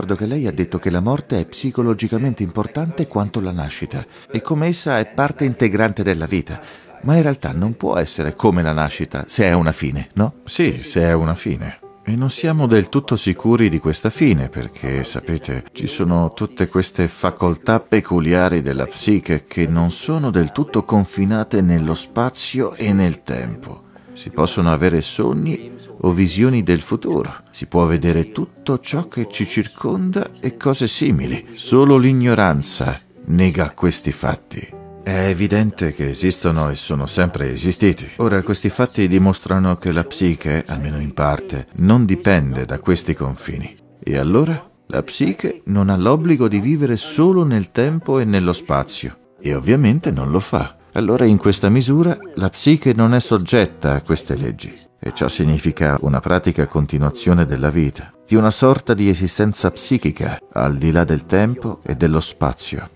ricordo che lei ha detto che la morte è psicologicamente importante quanto la nascita e come essa è parte integrante della vita. Ma in realtà non può essere come la nascita se è una fine, no? Sì, se è una fine. E non siamo del tutto sicuri di questa fine perché, sapete, ci sono tutte queste facoltà peculiari della psiche che non sono del tutto confinate nello spazio e nel tempo. Si possono avere sogni o visioni del futuro. Si può vedere tutto ciò che ci circonda e cose simili. Solo l'ignoranza nega questi fatti. È evidente che esistono e sono sempre esistiti. Ora, questi fatti dimostrano che la psiche, almeno in parte, non dipende da questi confini. E allora? La psiche non ha l'obbligo di vivere solo nel tempo e nello spazio. E ovviamente non lo fa. Allora, in questa misura, la psiche non è soggetta a queste leggi e ciò significa una pratica continuazione della vita, di una sorta di esistenza psichica al di là del tempo e dello spazio.